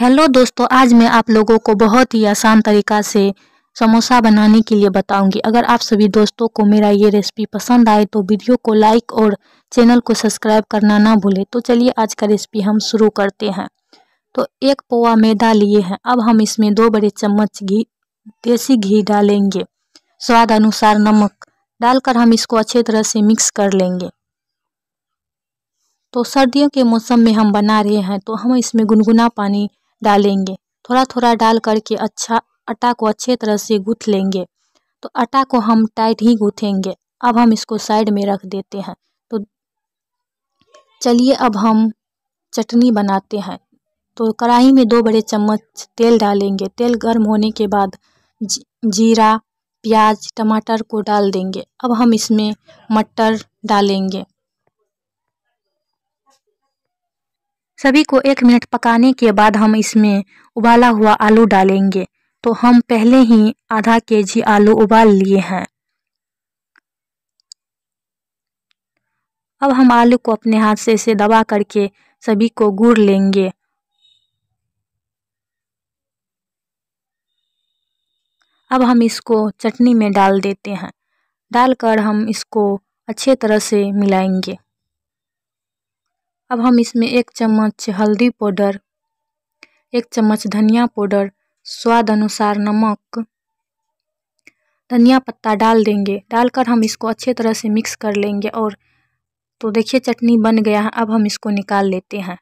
hello दोस्तों आज मैं आप लोगों को बहुत ही आसान तरीका से समोसा बनाने के लिए बताऊंगी अगर आप सभी दोस्तों को मेरा ये रेसिपी पसंद आए तो वीडियो को लाइक और चैनल को सब्सक्राइब करना ना भूलें तो चलिए आज का रेसिपी हम शुरू करते हैं तो एक पोवा मैदा लिए हैं अब हम इसमें दो बड़े चम्मच घी देसी घी डालेंगे स्वाद अनुसार नमक डालकर हम इसको अच्छे तरह से मिक्स कर लेंगे तो सर्दियों के मौसम में हम बना रहे हैं तो हम इसमें गुनगुना पानी डालेंगे थोड़ा थोड़ा डाल करके अच्छा आटा को अच्छे तरह से गूँथ लेंगे तो आटा को हम टाइट ही गूँथेंगे अब हम इसको साइड में रख देते हैं तो चलिए अब हम चटनी बनाते हैं तो कढ़ाई में दो बड़े चम्मच तेल डालेंगे तेल गर्म होने के बाद जीरा प्याज टमाटर को डाल देंगे अब हम इसमें मटर डालेंगे सभी को एक मिनट पकाने के बाद हम इसमें उबाला हुआ आलू डालेंगे तो हम पहले ही आधा के जी आलू उबाल लिए हैं अब हम आलू को अपने हाथ से इसे दबा करके सभी को गूड़ लेंगे अब हम इसको चटनी में डाल देते हैं डालकर हम इसको अच्छे तरह से मिलाएंगे अब हम इसमें एक चम्मच हल्दी पाउडर एक चम्मच धनिया पाउडर स्वाद अनुसार नमक धनिया पत्ता डाल देंगे डालकर हम इसको अच्छे तरह से मिक्स कर लेंगे और तो देखिए चटनी बन गया है अब हम इसको निकाल लेते हैं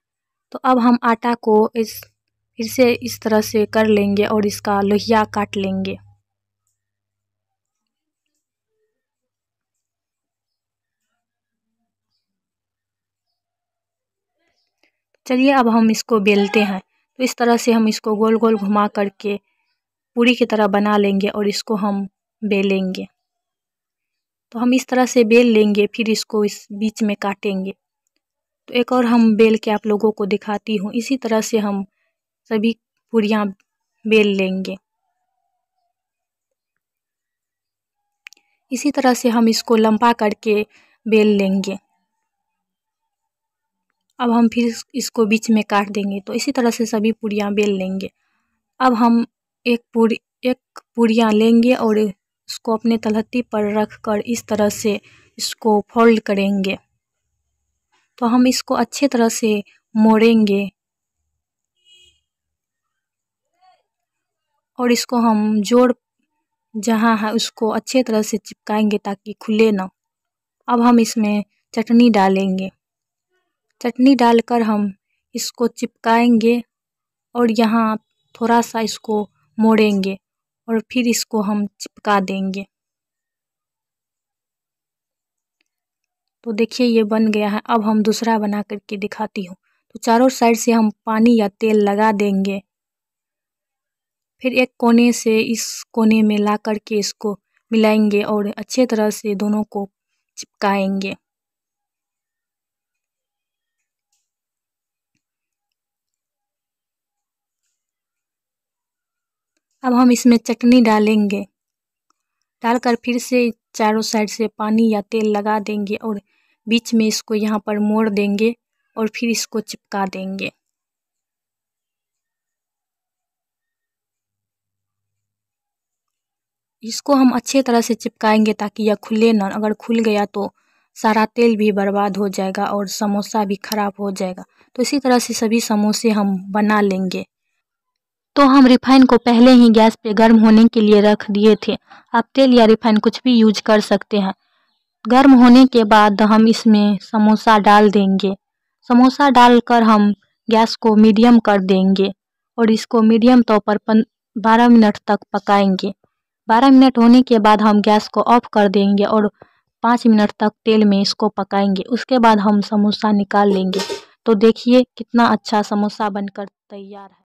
तो अब हम आटा को इस फिर से इस तरह से कर लेंगे और इसका लोहिया काट लेंगे चलिए अब हम इसको बेलते हैं तो इस तरह से हम इसको गोल गोल घुमा करके पूरी की तरह बना लेंगे और इसको हम बेलेंगे तो हम इस तरह से बेल लेंगे फिर इसको इस बीच में काटेंगे तो एक और हम बेल के आप लोगों को दिखाती हूँ इसी तरह से हम सभी पूरियाँ बेल लेंगे इसी तरह से हम इसको लंबा करके बेल लेंगे अब हम फिर इसको बीच में काट देंगे तो इसी तरह से सभी पूड़ियाँ बेल लेंगे अब हम एक पूरी एक पूरियाँ लेंगे और इसको अपने तलहत्ती पर रख कर इस तरह से इसको फोल्ड करेंगे तो हम इसको अच्छे तरह से मोड़ेंगे और इसको हम जोड़ जहाँ है उसको अच्छे तरह से चिपकाएंगे ताकि खुले ना अब हम इसमें चटनी डालेंगे चटनी डालकर हम इसको चिपकाएंगे और यहाँ थोड़ा सा इसको मोड़ेंगे और फिर इसको हम चिपका देंगे तो देखिए ये बन गया है अब हम दूसरा बना करके दिखाती हूँ तो चारों साइड से हम पानी या तेल लगा देंगे फिर एक कोने से इस कोने में ला करके इसको मिलाएंगे और अच्छे तरह से दोनों को चिपकाएंगे अब हम इसमें चटनी डालेंगे डालकर फिर से चारों साइड से पानी या तेल लगा देंगे और बीच में इसको यहाँ पर मोड़ देंगे और फिर इसको चिपका देंगे इसको हम अच्छे तरह से चिपकाएंगे ताकि यह खुले ना अगर खुल गया तो सारा तेल भी बर्बाद हो जाएगा और समोसा भी खराब हो जाएगा तो इसी तरह से सभी समोसे हम बना लेंगे तो हम रिफाइन को पहले ही गैस पे गर्म होने के लिए रख दिए थे आप तेल या रिफाइन कुछ भी यूज कर सकते हैं गर्म होने के बाद हम इसमें समोसा डाल देंगे समोसा डालकर हम गैस को मीडियम कर देंगे और इसको मीडियम तौर पर पन बारह मिनट तक पकाएंगे बारह मिनट होने के बाद हम गैस को ऑफ कर देंगे और पाँच मिनट तक तेल में इसको पकाएंगे उसके बाद हम समोसा निकाल लेंगे तो देखिए कितना अच्छा समोसा बनकर तैयार है